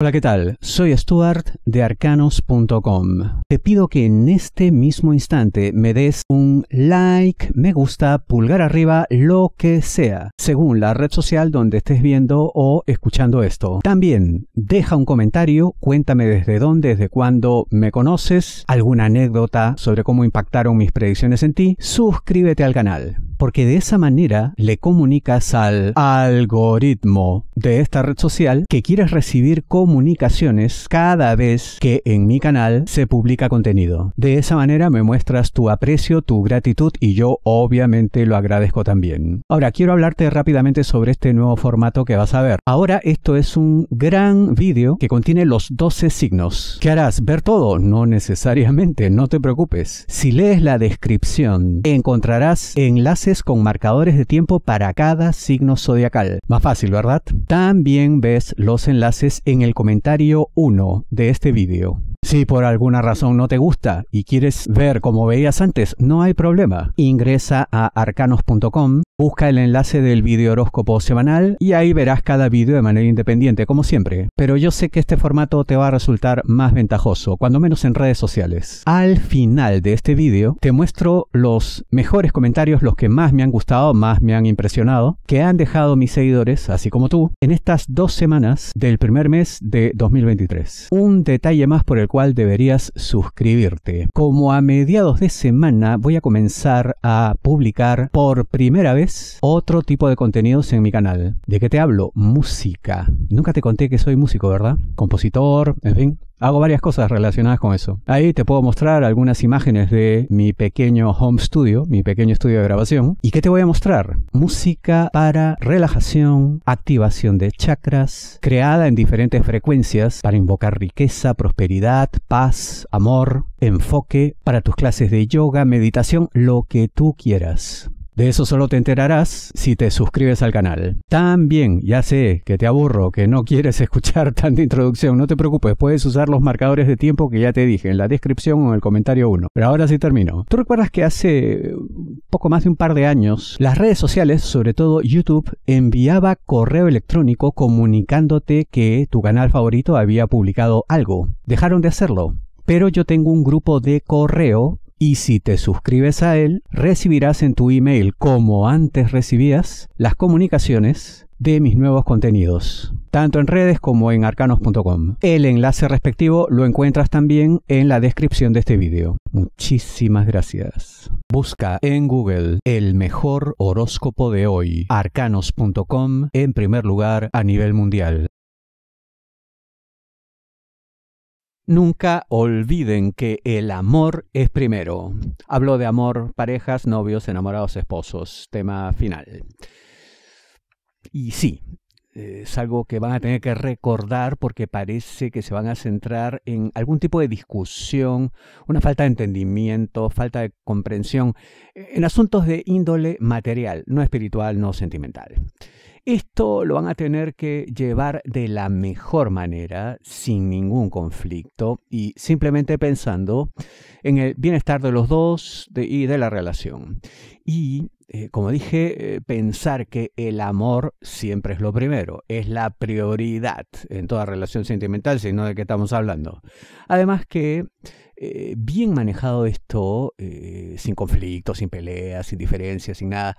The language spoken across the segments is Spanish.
Hola, ¿qué tal? Soy Stuart de arcanos.com. Te pido que en este mismo instante me des un like, me gusta, pulgar arriba, lo que sea, según la red social donde estés viendo o escuchando esto. También deja un comentario, cuéntame desde dónde, desde cuándo me conoces, alguna anécdota sobre cómo impactaron mis predicciones en ti, suscríbete al canal porque de esa manera le comunicas al algoritmo de esta red social que quieres recibir comunicaciones cada vez que en mi canal se publica contenido. De esa manera me muestras tu aprecio, tu gratitud y yo obviamente lo agradezco también. Ahora quiero hablarte rápidamente sobre este nuevo formato que vas a ver. Ahora esto es un gran vídeo que contiene los 12 signos. ¿Qué harás? ¿Ver todo? No necesariamente, no te preocupes. Si lees la descripción encontrarás enlaces con marcadores de tiempo para cada signo zodiacal. Más fácil, ¿verdad? También ves los enlaces en el comentario 1 de este vídeo. Si por alguna razón no te gusta y quieres ver como veías antes, no hay problema. Ingresa a arcanos.com Busca el enlace del video horóscopo semanal y ahí verás cada vídeo de manera independiente, como siempre. Pero yo sé que este formato te va a resultar más ventajoso, cuando menos en redes sociales. Al final de este vídeo te muestro los mejores comentarios, los que más me han gustado, más me han impresionado, que han dejado mis seguidores, así como tú, en estas dos semanas del primer mes de 2023. Un detalle más por el cual deberías suscribirte. Como a mediados de semana voy a comenzar a publicar por primera vez otro tipo de contenidos en mi canal. ¿De qué te hablo? Música. Nunca te conté que soy músico, ¿verdad? Compositor, en fin. Hago varias cosas relacionadas con eso. Ahí te puedo mostrar algunas imágenes de mi pequeño home studio, mi pequeño estudio de grabación. ¿Y qué te voy a mostrar? Música para relajación, activación de chakras, creada en diferentes frecuencias para invocar riqueza, prosperidad, paz, amor, enfoque, para tus clases de yoga, meditación, lo que tú quieras. De eso solo te enterarás si te suscribes al canal. También, ya sé que te aburro, que no quieres escuchar tanta introducción, no te preocupes, puedes usar los marcadores de tiempo que ya te dije en la descripción o en el comentario 1. Pero ahora sí termino. ¿Tú recuerdas que hace poco más de un par de años las redes sociales, sobre todo YouTube, enviaba correo electrónico comunicándote que tu canal favorito había publicado algo? Dejaron de hacerlo pero yo tengo un grupo de correo y si te suscribes a él, recibirás en tu email, como antes recibías, las comunicaciones de mis nuevos contenidos, tanto en redes como en arcanos.com. El enlace respectivo lo encuentras también en la descripción de este video. Muchísimas gracias. Busca en Google el mejor horóscopo de hoy, arcanos.com en primer lugar a nivel mundial. Nunca olviden que el amor es primero. Hablo de amor, parejas, novios, enamorados, esposos. Tema final. Y sí, es algo que van a tener que recordar porque parece que se van a centrar en algún tipo de discusión, una falta de entendimiento, falta de comprensión, en asuntos de índole material, no espiritual, no sentimental. Esto lo van a tener que llevar de la mejor manera, sin ningún conflicto y simplemente pensando en el bienestar de los dos y de la relación. Y, eh, como dije, eh, pensar que el amor siempre es lo primero, es la prioridad en toda relación sentimental, sino de qué estamos hablando. Además que, eh, bien manejado esto, sin conflictos, sin peleas, sin diferencias, sin nada,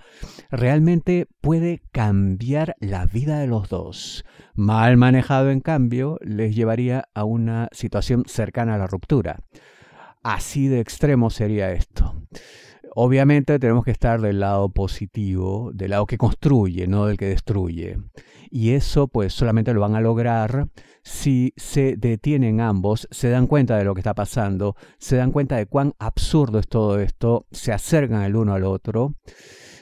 realmente puede cambiar la vida de los dos. Mal manejado, en cambio, les llevaría a una situación cercana a la ruptura. Así de extremo sería esto obviamente tenemos que estar del lado positivo, del lado que construye, no del que destruye. Y eso pues solamente lo van a lograr si se detienen ambos, se dan cuenta de lo que está pasando, se dan cuenta de cuán absurdo es todo esto, se acercan el uno al otro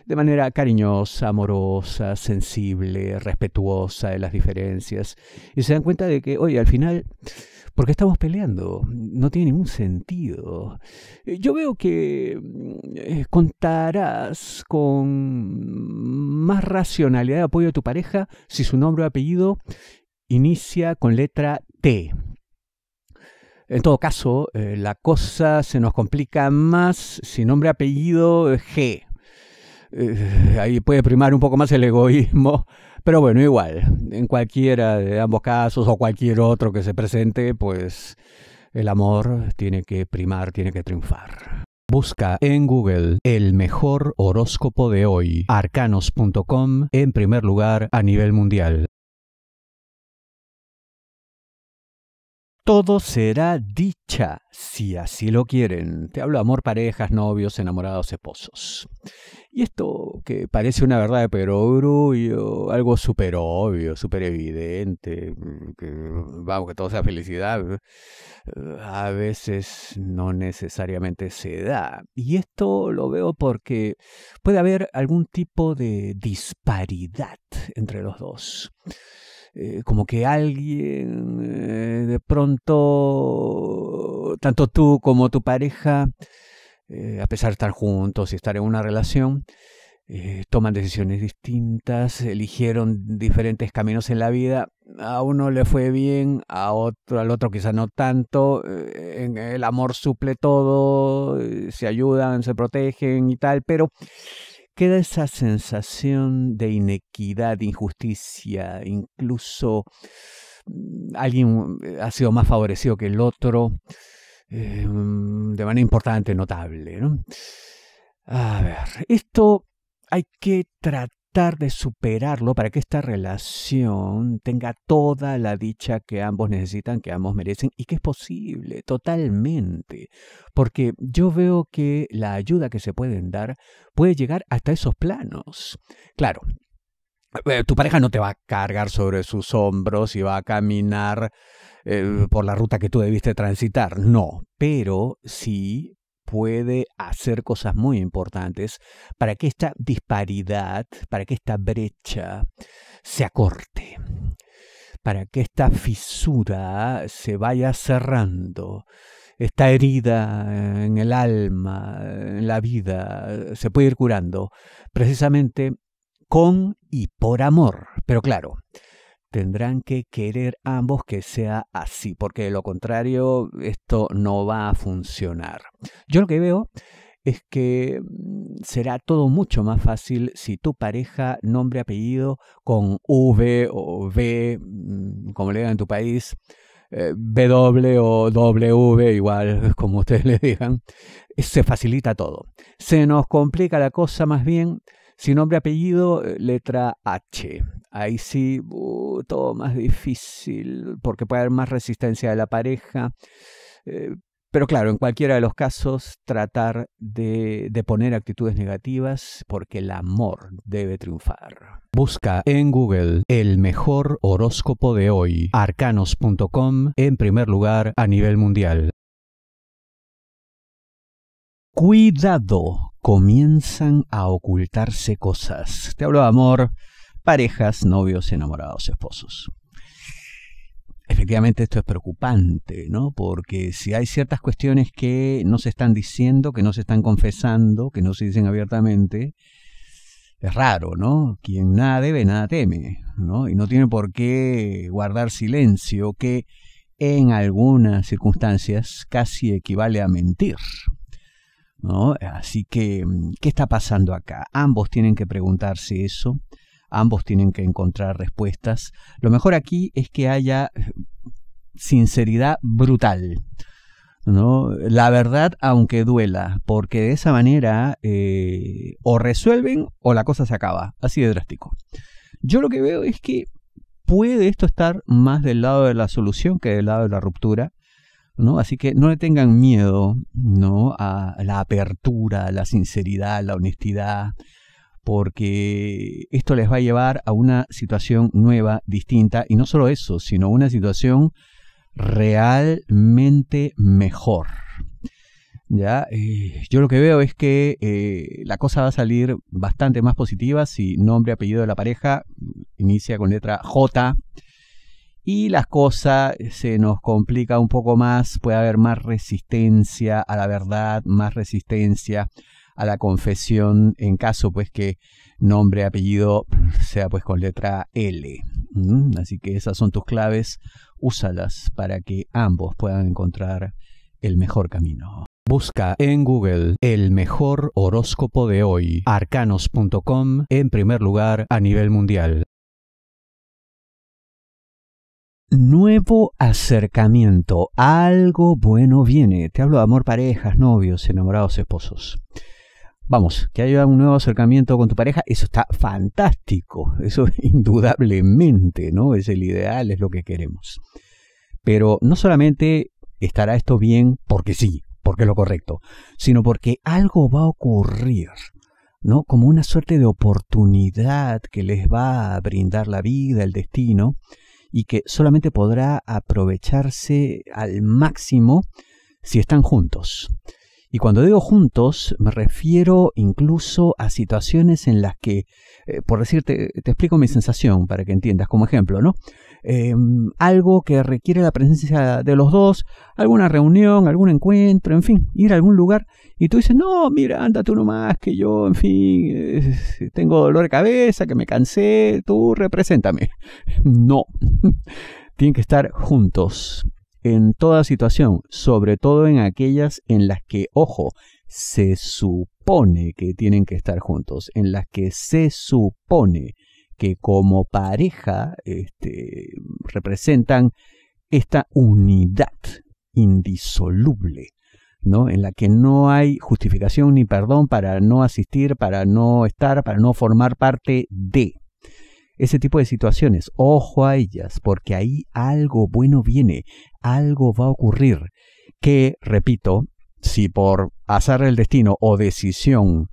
de manera cariñosa, amorosa, sensible, respetuosa de las diferencias y se dan cuenta de que, oye, al final ¿Por qué estamos peleando? No tiene ningún sentido. Eh, yo veo que mm, eh, contarás con más racionalidad de apoyo a tu pareja si su nombre o apellido inicia con letra T. En todo caso, eh, la cosa se nos complica más si nombre apellido G. Eh, ahí puede primar un poco más el egoísmo, pero bueno, igual, en cualquiera de ambos casos o cualquier otro que se presente, pues el amor tiene que primar, tiene que triunfar. Busca en Google el mejor horóscopo de hoy, arcanos.com, en primer lugar a nivel mundial. todo será dicha, si así lo quieren. Te hablo amor, parejas, novios, enamorados, esposos. Y esto que parece una verdad de perogrullo, algo súper obvio, súper evidente, mm, que mm, vamos, que todo sea felicidad, eh, a veces no necesariamente se da. Y esto lo veo porque puede haber algún tipo de disparidad entre los dos. Eh, como que alguien eh, de pronto, tanto tú como tu pareja, eh, a pesar de estar juntos y estar en una relación, toman decisiones distintas, eligieron diferentes caminos en la vida. A uno le fue bien, a otro, al otro quizá no tanto. el amor suple todo, se ayudan, se protegen y tal, pero queda esa sensación de inequidad, de injusticia, incluso mm, alguien eh, ha sido más favorecido que el otro em, de manera importante, notable. A ver, esto hay que tratar de superarlo para que esta relación tenga toda la dicha que ambos necesitan, que ambos merecen y que es posible totalmente. Porque yo veo que la ayuda que se pueden dar puede llegar hasta esos planos. Claro, eh, tu pareja no te va a cargar sobre sus hombros y va a caminar eh, por la ruta que tú debiste transitar, no, pero sí puede hacer cosas muy importantes para que esta disparidad, para que esta brecha se acorte, para que esta fisura se vaya cerrando, esta herida eh, en el alma, en la vida, se puede ir curando precisamente con y por amor. Pero claro, tendrán que querer ambos que sea así, porque de lo contrario esto no va a funcionar. Yo lo que veo es que mm, será todo mucho más fácil si tu pareja nombre apellido con V o V, mm, como le digan en tu país, B eh, W o W, igual como ustedes le digan, se facilita todo. Se nos complica la cosa más bien sin nombre, apellido, eh, letra H. Ahí sí, todo más difícil, porque puede haber más resistencia de la pareja. Eh, pero claro, en cualquiera de los casos, tratar de, de, poner actitudes negativas porque el amor debe triunfar. Busca en Google el mejor horóscopo de hoy, arcanos.com, en primer lugar a nivel mundial. Cuidado comienzan a ocultarse cosas. Te hablo de amor, parejas, novios, enamorados, esposos. Efectivamente esto es preocupante, ¿no? Porque si hay ciertas cuestiones que no se están diciendo, que no se están confesando, que no se dicen abiertamente, es raro, ¿no? Quien nada debe, nada teme, ¿no? Y no tiene por qué guardar silencio, que en algunas circunstancias casi equivale a mentir, Así que, mm, ¿qué está pasando acá? Ambos tienen que preguntarse eso, ambos tienen que encontrar respuestas. Lo mejor aquí es que haya eh, sinceridad brutal. ¿no? La verdad, aunque duela, porque de esa manera eh, o resuelven o la cosa se acaba, así de drástico. Yo lo que veo es que puede esto estar más del lado de la solución que del lado de la ruptura, ¿no? Así que no le tengan miedo, ¿no? A la apertura, a la sinceridad, a la honestidad, porque esto les va a llevar a una situación nueva, distinta, y no solo eso, sino una situación realmente mejor. ¿ya? Eh, yo lo que veo es que eh, la cosa va a salir bastante más positiva si nombre, apellido de la pareja inicia con letra J y las cosas eh, se nos complica un poco más, puede haber más resistencia a la verdad, más resistencia a la confesión en caso pues que nombre, apellido sea pues con letra L. Así que esas son tus claves, úsalas para que ambos puedan encontrar el mejor camino. Busca en Google el mejor horóscopo de hoy, arcanos.com en primer lugar a nivel mundial. Nuevo acercamiento. Algo bueno viene. Te hablo de amor, parejas, novios, enamorados, esposos. Vamos, que haya un nuevo acercamiento con tu pareja, eso está fantástico. Eso indudablemente, ¿no? Es el ideal, es lo que queremos. Pero no solamente estará esto bien porque sí, porque es lo correcto, sino porque algo va a ocurrir. ¿no? Como una suerte de oportunidad que les va a brindar la vida, el destino, y que solamente podrá aprovecharse al máximo si están juntos. Y cuando digo juntos, me refiero incluso a situaciones en las que, eh, por decirte, te explico mi sensación para que entiendas como ejemplo, ¿no? Em, algo que requiere la presencia de los dos, alguna reunión, algún encuentro, en fin, ir a algún lugar, y tú dices, no, mira, anda tú nomás, que yo, en fin, eh, tengo dolor de cabeza, que me cansé, tú represéntame. No, tienen que estar juntos en toda situación, sobre todo en aquellas en las que, ojo, se supone que tienen que estar juntos, en las que se supone que como pareja este, representan esta unidad indisoluble, ¿no? En la que no hay justificación ni perdón para no asistir, para no estar, para no formar parte de ese tipo de situaciones. Ojo a ellas, porque ahí algo bueno viene, algo va a ocurrir. Que, repito, si por azar el destino o decisión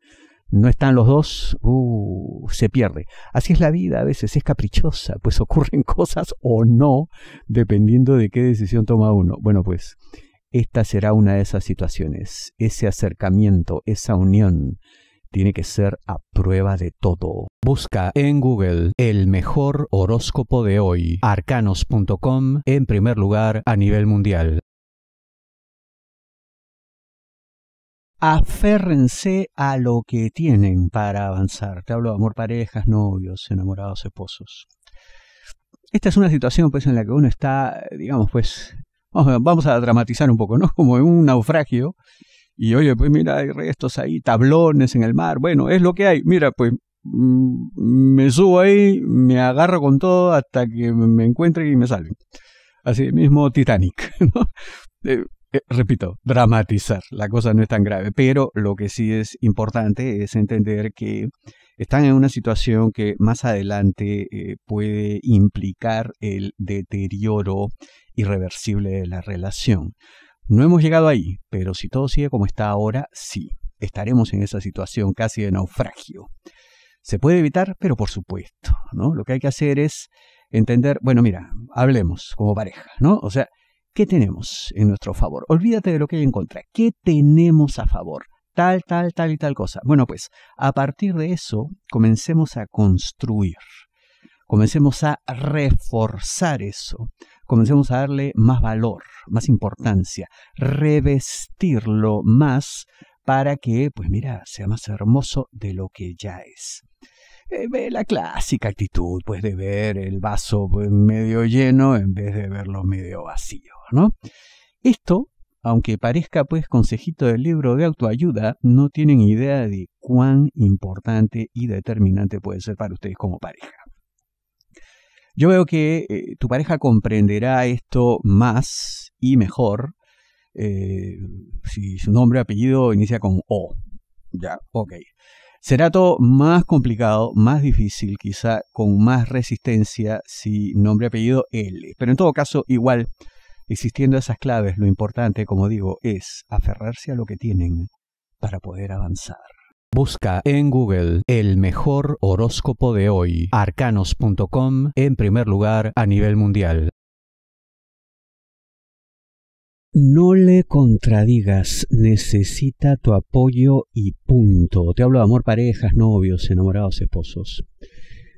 no están los dos, uh, se pierde. Así es la vida, a veces es caprichosa, pues ocurren cosas o no, dependiendo de qué decisión toma uno. Bueno, pues esta será una de esas situaciones, ese acercamiento, esa unión tiene que ser a prueba de todo. Busca en Google el mejor horóscopo de hoy, arcanos.com, en primer lugar a nivel mundial. Aférrense a lo que tienen para avanzar. Te hablo de amor, parejas, novios, enamorados, esposos. Esta es una situación pues en la que uno está, eh, digamos pues, vamos a dramatizar un poco, ¿no? Como en un naufragio y oye, pues mira, hay restos ahí, tablones en el mar. Bueno, es lo que hay. Mira, pues mm, me subo ahí, me agarro con todo hasta que me encuentre y me salven. Así mismo Titanic. Eh, eh, repito, dramatizar. La cosa no es tan grave. Pero lo que sí es importante es entender que están en una situación que más adelante eh, puede implicar el deterioro irreversible de la relación. No hemos llegado ahí, pero si todo sigue como está ahora, sí, estaremos en esa situación casi de naufragio. Se puede evitar, pero por supuesto, ¿no? Lo que hay que hacer es entender, bueno, mira, hablemos como pareja, ¿no? O sea, ¿qué tenemos en nuestro favor? Olvídate de lo que hay en contra. ¿Qué tenemos a favor? Tal, tal, tal y tal cosa. Bueno, pues a partir de eso, comencemos a construir, comencemos a reforzar eso comencemos a darle más valor, más importancia, revestirlo más para que, pues mira, sea más hermoso de lo que ya es. Eh, ve la clásica actitud, pues, de ver el vaso pues, medio lleno en vez de verlo medio vacío, ¿no? Esto, aunque parezca, pues, consejito del libro de autoayuda, no tienen idea de cuán importante y determinante puede ser para ustedes como pareja. Yo veo que eh, tu pareja comprenderá esto más y mejor eh, si su nombre o apellido inicia con O. Ya, ok. Será todo más complicado, más difícil, quizá con más resistencia si nombre y apellido L. Pero en todo caso, igual, existiendo esas claves, lo importante, como digo, es aferrarse a lo que tienen para poder avanzar. Busca en Google el mejor horóscopo de hoy, arcanos.com, en primer lugar a nivel mundial. No le contradigas, necesita tu apoyo y punto. Te hablo de amor, parejas, novios, enamorados, esposos.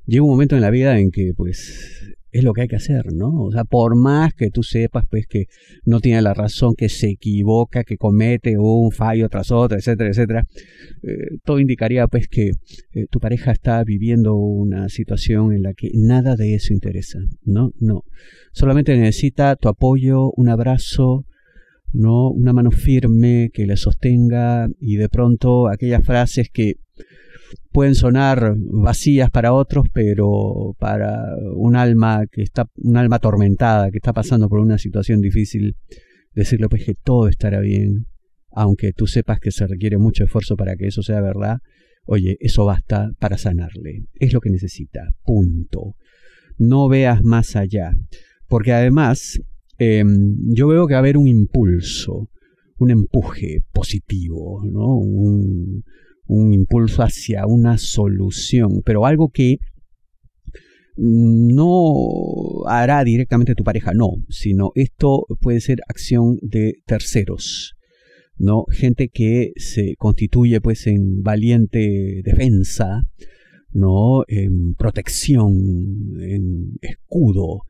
Llega un momento en la vida en que, pues, es lo que hay que hacer, ¿no? O sea, por más que tú sepas, pues, que no tiene la razón, que se equivoca, que comete un fallo tras otro, etcétera, etcétera, eh, todo indicaría, pues, que eh, tu pareja está viviendo una situación en la que nada de eso interesa, ¿no? No. Solamente necesita tu apoyo, un abrazo, ¿no? Una mano firme que le sostenga y de pronto aquellas frases que pueden sonar vacías para otros, pero para un alma que está, un alma atormentada, que está pasando por una situación difícil, decirle pues que todo estará bien, aunque tú sepas que se requiere mucho esfuerzo para que eso sea verdad, oye, eso basta para sanarle, es lo que necesita, punto. No veas más allá, porque además em, yo veo que va a haber un impulso, un empuje positivo, ¿no? Un, un impulso hacia una solución, pero algo que no hará directamente tu pareja, no, sino esto puede ser acción de terceros. ¿no? Gente que se constituye pues en valiente defensa, ¿no? En protección, en escudo,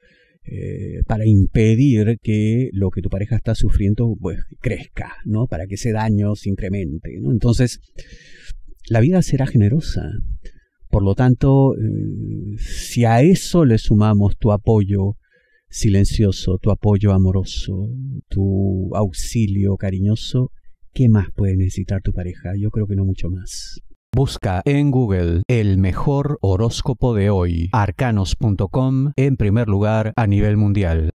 eh, para impedir que lo que tu pareja está sufriendo pues, crezca, ¿no? Para que ese daño se incremente, ¿no? Entonces, la vida será generosa. Por lo tanto, eh, si a eso le sumamos tu apoyo silencioso, tu apoyo amoroso, tu auxilio cariñoso, ¿qué más puede necesitar tu pareja? Yo creo que no mucho más. Busca en Google el mejor horóscopo de hoy, arcanos.com, en primer lugar a nivel mundial.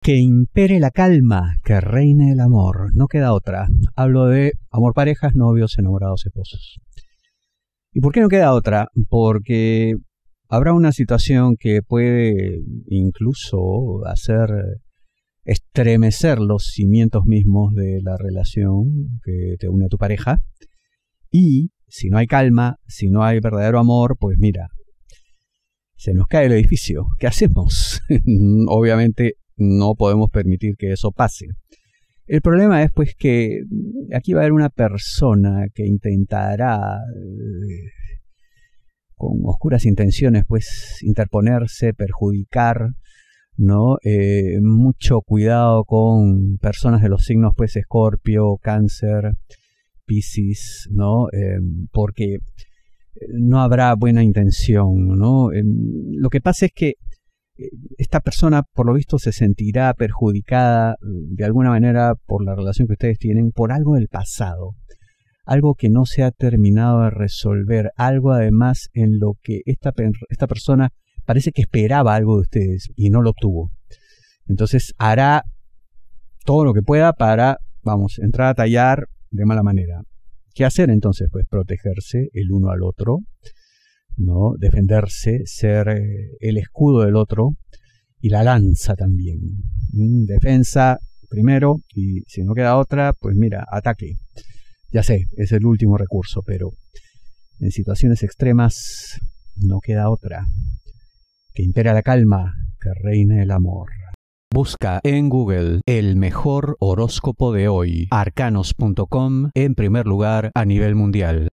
Que impere la calma, que reine el amor, no queda otra. Hablo de amor parejas, novios, enamorados, esposos. ¿Y por qué no queda otra? Porque habrá una situación que puede incluso hacer estremecer los cimientos mismos de la relación que te une a tu pareja. Y si no hay calma, si no hay verdadero amor, pues mira, se nos cae el edificio. ¿Qué hacemos? Obviamente no podemos permitir que eso pase. El problema es pues que aquí va a haber una persona que intentará eh, con oscuras intenciones pues interponerse, perjudicar, ¿no? Eh, mucho cuidado con personas de los signos, pues, Escorpio, Cáncer, Piscis, ¿no? Em, porque eh, no habrá buena intención, ¿no? Em, lo que pasa es que eh, esta persona, por lo visto, se sentirá perjudicada mm, de alguna manera por la relación que ustedes tienen, por algo del pasado, algo que no se ha terminado de resolver, algo además en lo que esta, esta persona parece que esperaba algo de ustedes y no lo obtuvo. Entonces hará todo lo que pueda para, vamos, entrar a tallar de mala manera. ¿Qué hacer entonces? Pues protegerse el uno al otro, ¿no? Defenderse, ser eh, el escudo del otro y la lanza también. Mm, defensa primero y si no queda otra, pues mira, ataque. Ya sé, es el último recurso, pero en situaciones extremas no queda otra que impera la calma, que reina el amor. Busca en Google el mejor horóscopo de hoy, arcanos.com, en primer lugar a nivel mundial.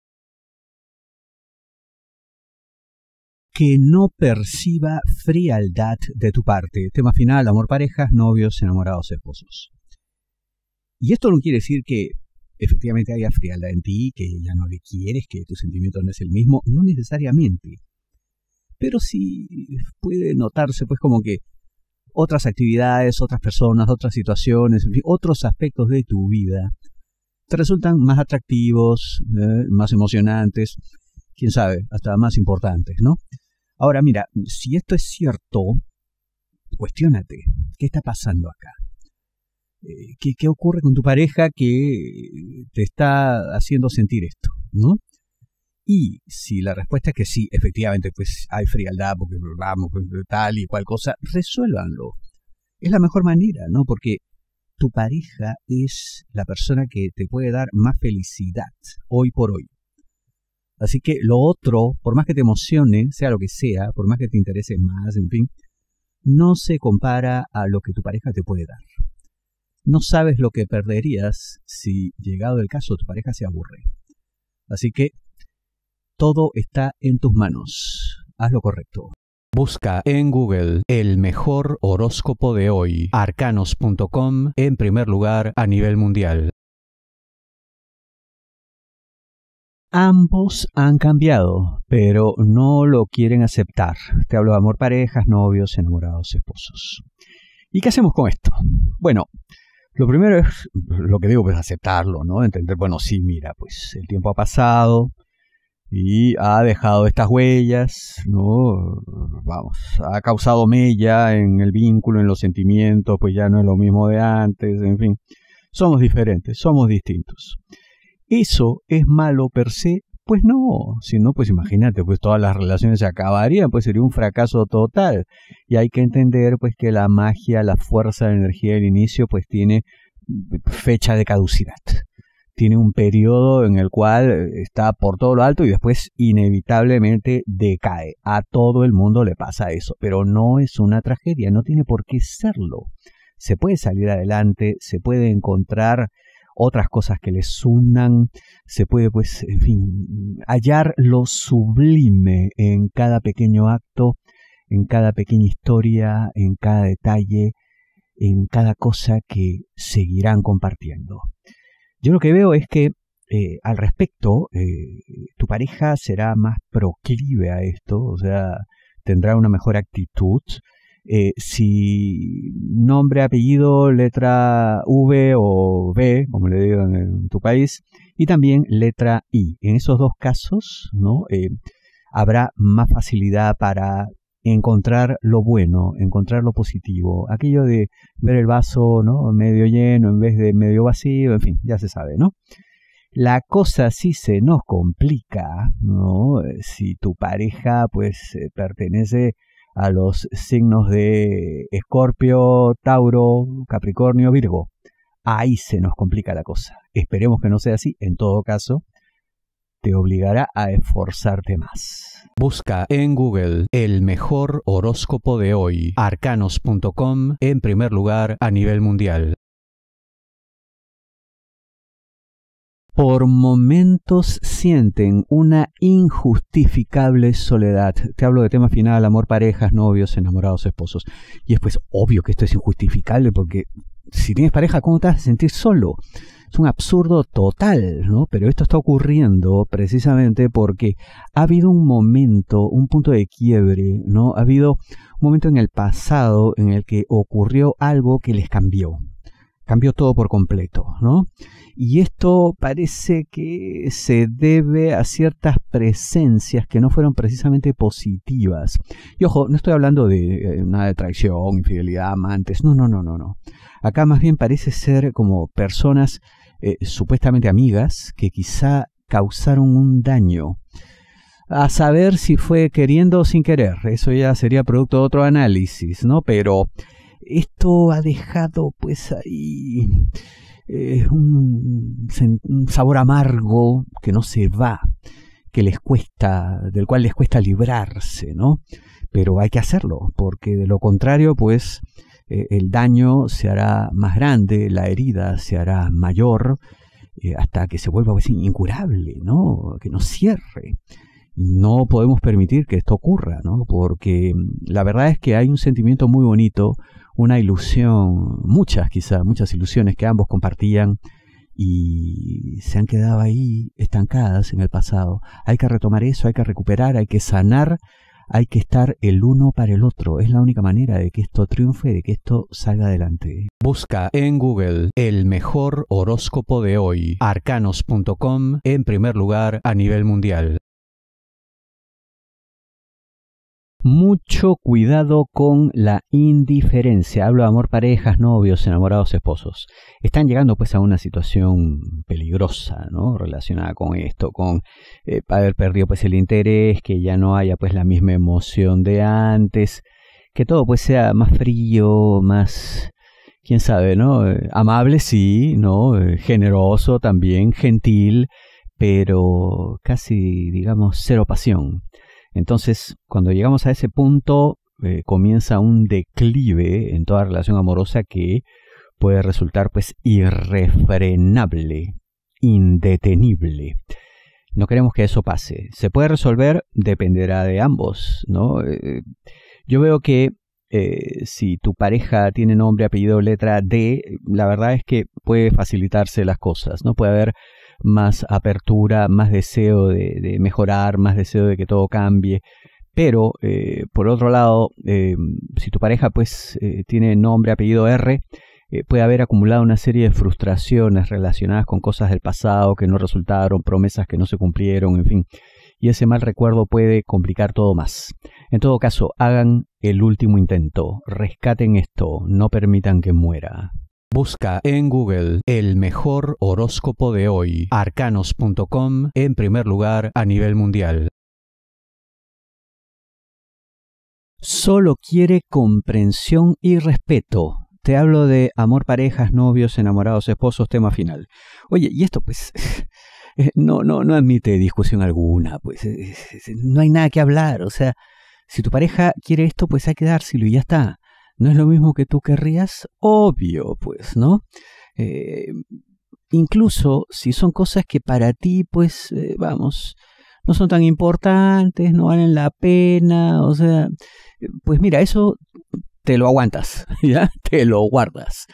Que no perciba frialdad de tu parte. Tema final, amor parejas, novios, enamorados, esposos. Y esto no quiere decir que efectivamente haya frialdad en ti, que ya no le quieres, que tu sentimiento no es el mismo, no necesariamente pero sí puede notarse pues como que otras actividades, otras personas, otras situaciones, otros aspectos de tu vida te resultan más atractivos, eh, más emocionantes, quién sabe, hasta más importantes, ¿no? Ahora mira, si esto es cierto, cuestionate, ¿qué está pasando acá? Eh, ¿Qué, ¿Qué ocurre con tu pareja que te está haciendo sentir esto? ¿no? Y si la respuesta es que sí, efectivamente, pues hay frialdad porque vamos, pues, tal y cual cosa, resuélvanlo. Es la mejor manera, ¿no? Porque tu pareja es la persona que te puede dar más felicidad hoy por hoy. Así que lo otro, por más que te emocione, sea lo que sea, por más que te interese más, en fin, no se compara a lo que tu pareja te puede dar. No sabes lo que perderías si, llegado el caso, tu pareja se aburre. Así que todo está en tus manos. Haz lo correcto. Busca en Google el mejor horóscopo de hoy, arcanos.com, en primer lugar a nivel mundial. Ambos han cambiado, pero no lo quieren aceptar. Te hablo de amor, parejas, novios, enamorados, esposos. ¿Y qué hacemos con esto? Bueno, lo primero es, lo que digo, pues aceptarlo, ¿no? Entender, bueno, sí, mira, pues el tiempo ha pasado, y ha dejado estas huellas, ¿no? Vamos, ha causado mella en el vínculo, en los sentimientos, pues ya no es lo mismo de antes, en fin. Somos diferentes, somos distintos. ¿Eso es malo per se? Pues no, si no, pues imagínate, pues todas las relaciones se acabarían, pues sería un fracaso total. Y hay que entender pues que la magia, la fuerza, la energía del inicio, pues tiene fecha de caducidad tiene un periodo en el cual eh, está por todo lo alto y después inevitablemente decae. A todo el mundo le pasa eso, pero no es una tragedia, no tiene por qué serlo. Se puede salir adelante, se puede encontrar otras cosas que les unan, se puede pues, en fin, hallar lo sublime en cada pequeño acto, en cada pequeña historia, en cada detalle, en cada cosa que seguirán compartiendo. Yo lo que veo es que eh, al respecto, eh, tu pareja será más proclive a esto, o sea, tendrá una mejor actitud. Eh, si nombre, apellido, letra V o B, como le digo en tu país, y también letra I. En esos dos casos, ¿no? habrá más facilidad para encontrar lo bueno, encontrar lo positivo, aquello de ver el vaso ¿no? medio lleno en vez de medio vacío, en fin, ya se sabe, ¿no? La cosa sí se nos complica, ¿no? Si tu pareja pues eh, pertenece a los signos de Escorpio, Tauro, Capricornio, Virgo. Ahí se nos complica la cosa. Esperemos que no sea así. En todo caso, te obligará a esforzarte más. Busca en Google el mejor horóscopo de hoy, arcanos.com, en primer lugar a nivel mundial. Por momentos sienten una injustificable soledad. Te hablo de tema final, amor, parejas, novios, enamorados, esposos. Y es pues obvio que esto es injustificable porque si tienes pareja, ¿cómo te vas a sentir solo? Es un absurdo total, ¿no? Pero esto está ocurriendo precisamente porque ha habido un momento, un punto de quiebre, ¿no? Ha habido un momento en el pasado en el que ocurrió algo que les cambió, cambió todo por completo, ¿no? Y esto parece que se debe a ciertas presencias que no fueron precisamente positivas. Y ojo, no estoy hablando de eh, una nada de traición, infidelidad, amantes, no, no, no, no, no. Acá más bien parece ser como personas eh, supuestamente amigas, que quizá causaron un daño. A saber si fue queriendo o sin querer, eso ya sería producto de otro análisis, ¿no? Pero esto ha dejado pues ahí eh, un, un sabor amargo que no se va, que les cuesta, del cual les cuesta librarse, ¿no? Pero hay que hacerlo, porque de lo contrario pues eh, el daño se hará más grande, la herida se hará mayor, eh, hasta que se vuelva pues, incurable, ¿no? que no cierre. No podemos permitir que esto ocurra, ¿no? porque mm, la verdad es que hay un sentimiento muy bonito, una ilusión, muchas quizás, muchas ilusiones que ambos compartían y se han quedado ahí estancadas en el pasado. Hay que retomar eso, hay que recuperar, hay que sanar hay que estar el uno para el otro. Es la única manera de que esto triunfe, de que esto salga adelante. Busca en Google el mejor horóscopo de hoy. Arcanos.com en primer lugar a nivel mundial. mucho cuidado con la indiferencia. Hablo de amor, parejas, novios, enamorados, esposos. Están llegando pues a una situación peligrosa, ¿no? Relacionada con esto, con eh, haber perdido pues el interés, que ya no haya pues la misma emoción de antes, que todo pues sea más frío, más quién sabe, ¿no? Eh, amable sí, ¿no? Eh, generoso también, gentil, pero casi digamos cero pasión. Entonces, cuando llegamos a ese punto, eh, comienza un declive en toda relación amorosa que puede resultar pues irrefrenable, indetenible. No queremos que eso pase. Se puede resolver, dependerá de ambos, ¿no? Eh, yo veo que eh, si tu pareja tiene nombre, apellido, letra D, la verdad es que puede facilitarse las cosas, ¿no? Puede haber más apertura, más deseo de, mejorar, más deseo de que todo cambie. Pero, eh, por otro lado, em, si tu pareja pues eh, tiene nombre, apellido R, eh, puede haber acumulado una serie de frustraciones relacionadas con cosas del pasado que no resultaron, promesas que no se cumplieron, en fin. Y ese mal recuerdo puede complicar todo más. En todo caso, hagan el último intento, rescaten esto, no permitan que muera. Busca en Google el mejor horóscopo de hoy, arcanos.com, en primer lugar a nivel mundial. Solo quiere comprensión y respeto. Te hablo de amor, parejas, novios, enamorados, esposos, tema final. Oye, y esto pues eh, no, no, no admite discusión alguna, pues no hay nada que hablar, o sea, si tu pareja quiere esto, pues hay que dárselo y ya está no es lo mismo que tú querrías, obvio, pues, ¿no? Eh, incluso si son cosas que para ti, pues, eh, vamos, no son tan importantes, no valen la pena, o sea, eh, pues mira, eso te lo aguantas, ¿ya? Te lo guardas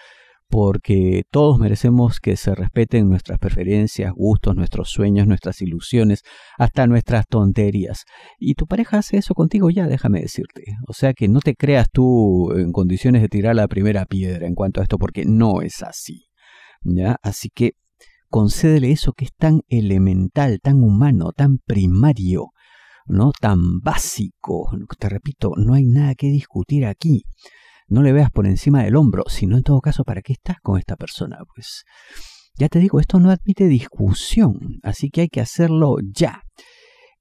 porque todos merecemos que se respeten nuestras preferencias, gustos, nuestros sueños, nuestras ilusiones, hasta nuestras tonterías. Y tu pareja hace eso contigo ya, déjame decirte. O sea que no te creas tú en condiciones de tirar la primera piedra en cuanto a esto, porque no es así. ¿Ya? Así que concédele eso que es tan elemental, tan humano, tan primario, ¿no? Tan básico. Te repito, no hay nada que discutir aquí no le veas por encima del hombro, sino en todo caso, ¿para qué estás con esta persona? Pues ya te digo, esto no admite discusión, así que hay que hacerlo ya.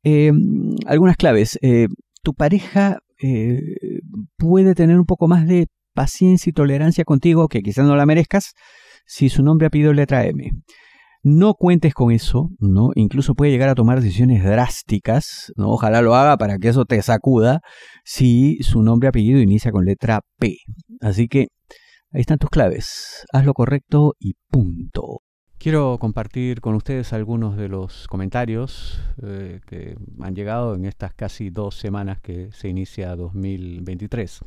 Em, algunas claves. Eh, tu pareja eh, puede tener un poco más de paciencia y tolerancia contigo, que quizás no la merezcas, si su nombre ha pedido letra M. No cuentes con eso, ¿no? Incluso puede llegar a tomar decisiones drásticas, ¿no? Ojalá lo haga para que eso te sacuda si su nombre apellido inicia con letra P. Así que ahí están tus claves. Haz lo correcto y punto. Quiero compartir con ustedes algunos de los comentarios eh, que han llegado en estas casi dos semanas que se inicia 2023.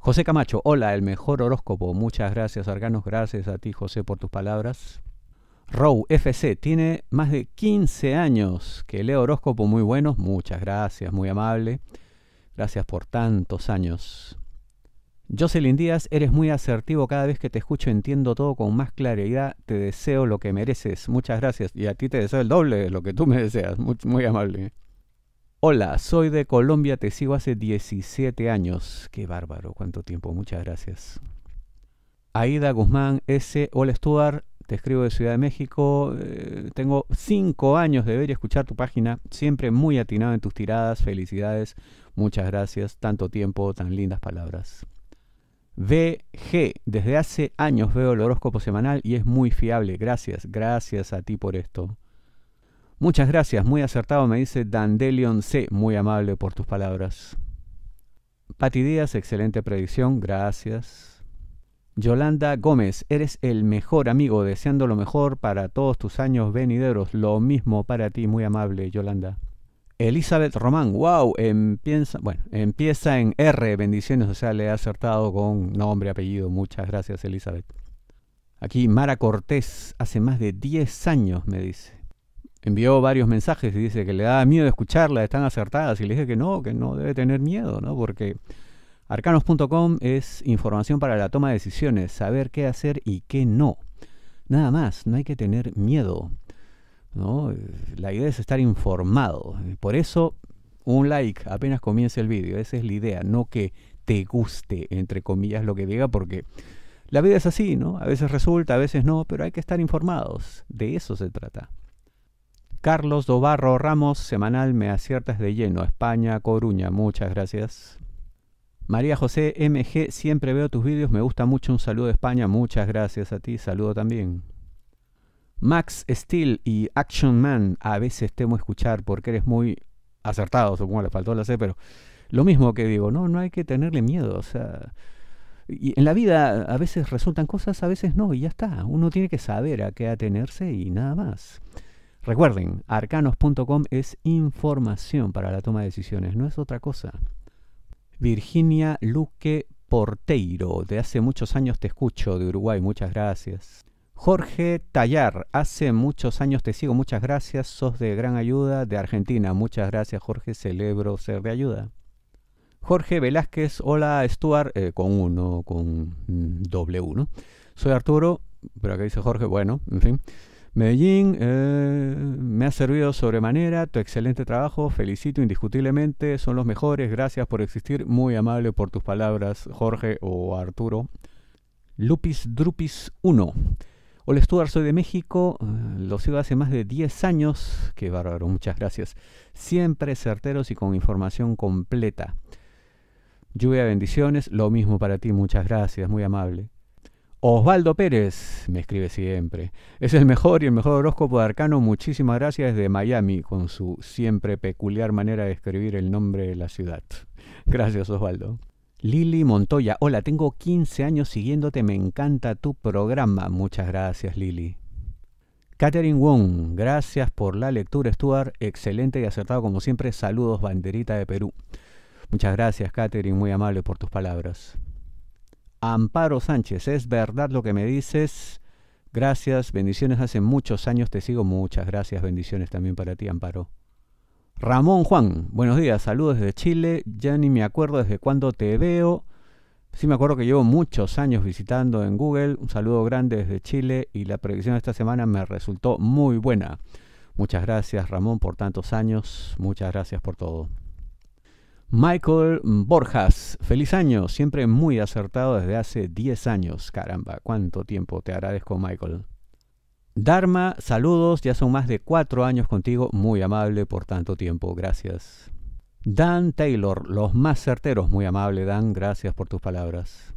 José Camacho, hola, el mejor horóscopo. Muchas gracias, Arganos. Gracias a ti, José, por tus palabras. Row FC tiene más de 15 años que leo horóscopo muy buenos. Muchas gracias, muy amable. Gracias por tantos años. Jocelyn Díaz, eres muy asertivo. Cada vez que te escucho entiendo todo con más claridad. Te deseo lo que mereces. Muchas gracias. Y a ti te deseo el doble de lo que tú me deseas. Muy, muy amable. Hola, soy de Colombia. Te sigo hace 17 años. Qué bárbaro. Cuánto tiempo. Muchas gracias. Aida Guzmán S. Hola, Stuart te escribo de Ciudad de México, eh, tengo cinco años de ver y escuchar tu página, siempre muy atinado en tus tiradas, felicidades, muchas gracias, tanto tiempo, tan lindas palabras. VG, desde hace años veo el horóscopo semanal y es muy fiable, gracias, gracias a ti por esto. Muchas gracias, muy acertado, me dice Dandelion C, muy amable por tus palabras. Pati Díaz, excelente predicción, gracias. Yolanda Gómez, eres el mejor amigo, deseando lo mejor para todos tus años venideros. Lo mismo para ti, muy amable Yolanda. Elizabeth Román, wow, empieza, bueno, empieza en R, bendiciones, o sea, le ha acertado con nombre, apellido. Muchas gracias, Elizabeth. Aquí Mara Cortés, hace más de 10 años, me dice. Envió varios mensajes y dice que le da miedo escucharla, están acertadas. Y le dije que no, que no debe tener miedo, ¿no? Porque Arcanos.com es información para la toma de decisiones, saber qué hacer y qué no. Nada más, no hay que tener miedo. La idea es estar informado. Por eso, un like apenas comience el vídeo. Esa es la idea, no que te guste, entre comillas, lo que diga, porque la vida es así, ¿no? A veces resulta, a veces no, pero hay que estar informados. De eso se trata. Carlos Dobarro Ramos, semanal Me Aciertas de Lleno, España, Coruña. Muchas gracias. María José MG, siempre veo tus vídeos, me gusta mucho, un saludo de España, muchas gracias a ti, saludo también. Max Steel y Action Man, a veces temo escuchar porque eres muy acertado, supongo le faltó la C, pero lo mismo que digo, no, no hay que tenerle miedo, o sea, y en la vida a veces resultan cosas, a veces no, y ya está, uno tiene que saber a qué atenerse y nada más. Recuerden, arcanos.com es información para la toma de decisiones, no es otra cosa. Virginia Luque Porteiro, de hace muchos años te escucho, de Uruguay, muchas gracias. Jorge Tallar, hace muchos años te sigo, muchas gracias, sos de gran ayuda de Argentina, muchas gracias Jorge, celebro ser de ayuda. Jorge Velázquez, hola Stuart, eh, con uno, con doble mm, uno. Soy Arturo, pero acá dice Jorge, bueno, en fin. Medellín, eh, me ha servido sobremanera tu excelente trabajo, felicito indiscutiblemente, son los mejores, gracias por existir, muy amable por tus palabras, Jorge o Arturo. Lupis Drupis 1. Hola Stuart, soy de México, eh, lo sigo hace más de 10 años, qué bárbaro, muchas gracias. Siempre certeros y con información completa. Lluvia bendiciones, lo mismo para ti, muchas gracias, muy amable. Osvaldo Pérez me escribe siempre. Es el mejor y el mejor horóscopo de Arcano. Muchísimas gracias desde Miami con su siempre peculiar manera de escribir el nombre de la ciudad. Gracias Osvaldo. Lili Montoya, hola, tengo 15 años siguiéndote, me encanta tu programa. Muchas gracias Lili. Catherine Wong, gracias por la lectura, Stuart. Excelente y acertado como siempre. Saludos, banderita de Perú. Muchas gracias, Catherine, muy amable por tus palabras. Amparo Sánchez, es verdad lo que me dices. Gracias, bendiciones. Hace muchos años te sigo. Muchas gracias, bendiciones también para ti, Amparo. Ramón Juan, buenos días, saludos desde Chile. Ya ni me acuerdo desde cuándo te veo. Sí me acuerdo que llevo muchos años visitando en Google. Un saludo grande desde Chile y la predicción de esta semana me resultó muy buena. Muchas gracias Ramón por tantos años. Muchas gracias por todo. Michael Borjas, feliz año, siempre muy acertado desde hace 10 años. Caramba, cuánto tiempo, te agradezco Michael. Dharma, saludos, ya son más de 4 años contigo, muy amable por tanto tiempo, gracias. Dan Taylor, los más certeros, muy amable Dan, gracias por tus palabras.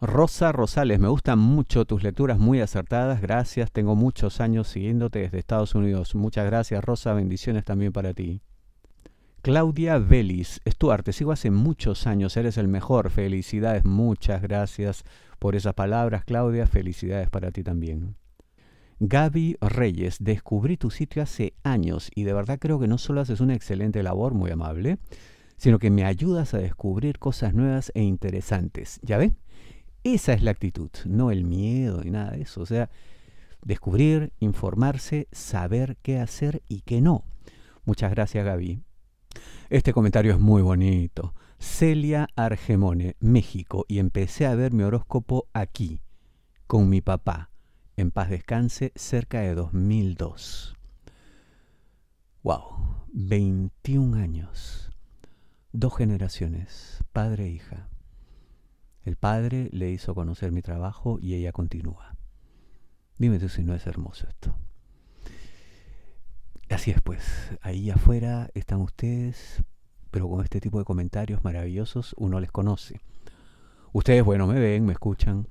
Rosa Rosales, me gustan mucho tus lecturas muy acertadas, gracias, tengo muchos años siguiéndote desde Estados Unidos. Muchas gracias Rosa, bendiciones también para ti. Claudia Vélez. Stuart, te sigo hace muchos años, eres el mejor. Felicidades, muchas gracias por esas palabras, Claudia. Felicidades para ti también. Gaby Reyes, descubrí tu sitio hace años y de verdad creo que no solo haces una excelente labor, muy amable, sino que me ayudas a descubrir cosas nuevas e interesantes. ¿Ya ve? Esa es la actitud, no el miedo ni nada de eso. O sea, descubrir, informarse, saber qué hacer y qué no. Muchas gracias, Gaby. Este comentario es muy bonito. Celia Argemone, México, y empecé a ver mi horóscopo aquí, con mi papá, en paz descanse, cerca de 2002. ¡Wow! 21 años. Dos generaciones, padre e hija. El padre le hizo conocer mi trabajo y ella continúa. Dime tú si no es hermoso esto. Así es, pues, ahí afuera están ustedes, pero con este tipo de comentarios maravillosos uno les conoce. Ustedes, bueno, me ven, me escuchan,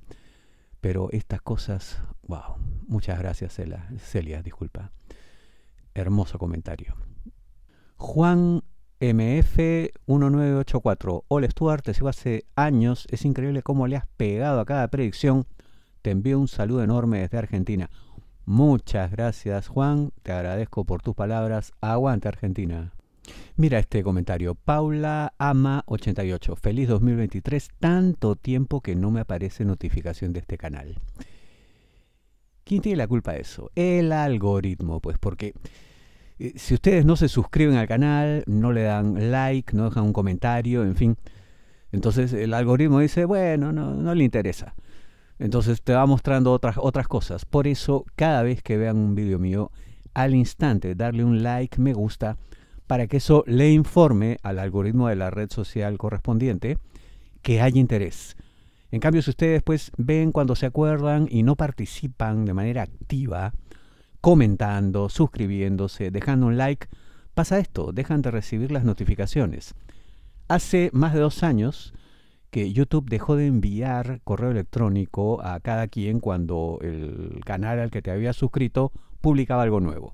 pero estas cosas, wow, muchas gracias Celia, disculpa. Hermoso comentario. Juan MF1984, hola Stuart, te sigo hace años, es increíble cómo le has pegado a cada predicción. Te envío un saludo enorme desde Argentina. Muchas gracias Juan, te agradezco por tus palabras. Aguante Argentina. Mira este comentario. Paula Ama 88. Feliz 2023. Tanto tiempo que no me aparece notificación de este canal. ¿Quién tiene la culpa de eso? El algoritmo, pues porque eh, si ustedes no se suscriben al canal, no le dan like, no dejan un comentario, en fin, entonces el algoritmo dice, bueno, no, no le interesa. Entonces te va mostrando otras, otras cosas. Por eso, cada vez que vean un video mío, al instante, darle un like, me gusta, para que eso le informe al algoritmo de la red social correspondiente que hay interés. En cambio, si ustedes pues ven cuando se acuerdan y no participan de manera activa, comentando, suscribiéndose, dejando un like, pasa esto, dejan de recibir las notificaciones. Hace más de dos años, que YouTube dejó de enviar correo electrónico a cada quien cuando el canal al que te había suscrito publicaba algo nuevo.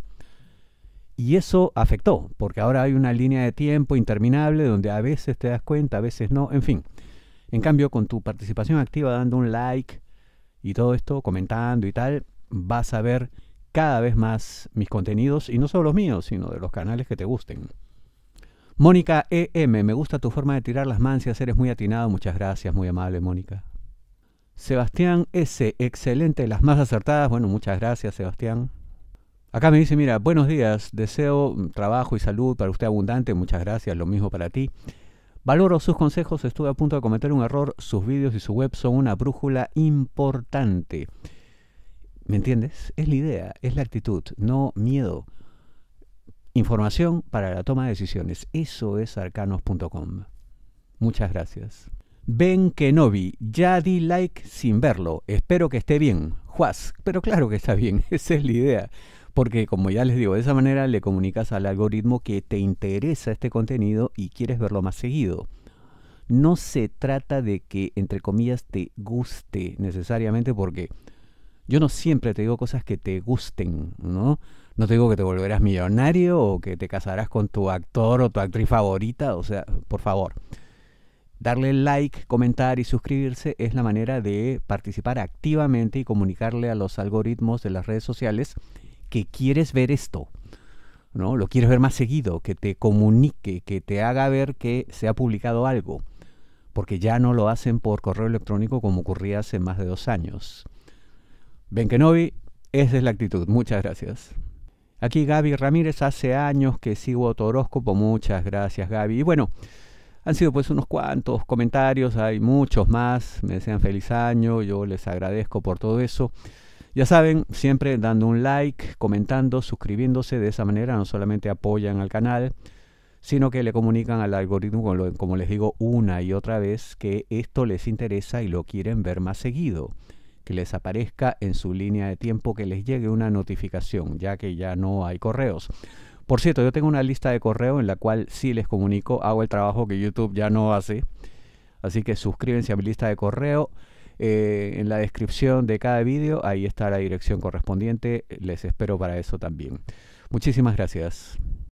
Y eso afectó, porque ahora hay una línea de tiempo interminable donde a veces te das cuenta, a veces no, en fin. En cambio, con tu participación activa, dando un like y todo esto, comentando y tal, vas a ver cada vez más mis contenidos, y no solo los míos, sino de los canales que te gusten. Mónica EM, me gusta tu forma de tirar las mancias, eres muy atinado, muchas gracias, muy amable Mónica. Sebastián S, excelente, las más acertadas, bueno, muchas gracias Sebastián. Acá me dice, mira, buenos días, deseo trabajo y salud para usted abundante, muchas gracias, lo mismo para ti. Valoro sus consejos, estuve a punto de cometer un error, sus vídeos y su web son una brújula importante. ¿Me entiendes? Es la idea, es la actitud, no miedo. Información para la toma de decisiones. Eso es arcanos.com. Muchas gracias. Ben Kenobi, ya di like sin verlo. Espero que esté bien. Juas, pero claro que está bien, esa es la idea. Porque como ya les digo, de esa manera le comunicas al algoritmo que te interesa este contenido y quieres verlo más seguido. No se trata de que, entre comillas, te guste necesariamente porque yo no siempre te digo cosas que te gusten, ¿no? No te digo que te volverás millonario o que te casarás con tu actor o tu actriz favorita, o sea, por favor. Darle like, comentar y suscribirse es la manera de participar activamente y comunicarle a los algoritmos de las redes sociales que quieres ver esto, ¿no? Lo quieres ver más seguido, que te comunique, que te haga ver que se ha publicado algo, porque ya no lo hacen por correo electrónico como ocurría hace más de dos años. no Kenobi, esa es la actitud. Muchas gracias. Aquí Gaby Ramírez, hace años que sigo tu Muchas gracias, Gaby. Y bueno, han sido pues unos cuantos comentarios, hay muchos más. Me desean feliz año, yo les agradezco por todo eso. Ya saben, siempre dando un like, comentando, suscribiéndose. De esa manera no solamente apoyan al canal, sino que le comunican al algoritmo, como les digo una y otra vez, que esto les interesa y lo quieren ver más seguido que les aparezca en su línea de tiempo que les llegue una notificación, ya que ya no hay correos. Por cierto, yo tengo una lista de correo en la cual sí les comunico, hago el trabajo que YouTube ya no hace. Así que suscríbanse a mi lista de correo. Eh, en la descripción de cada vídeo, ahí está la dirección correspondiente. Les espero para eso también. Muchísimas gracias.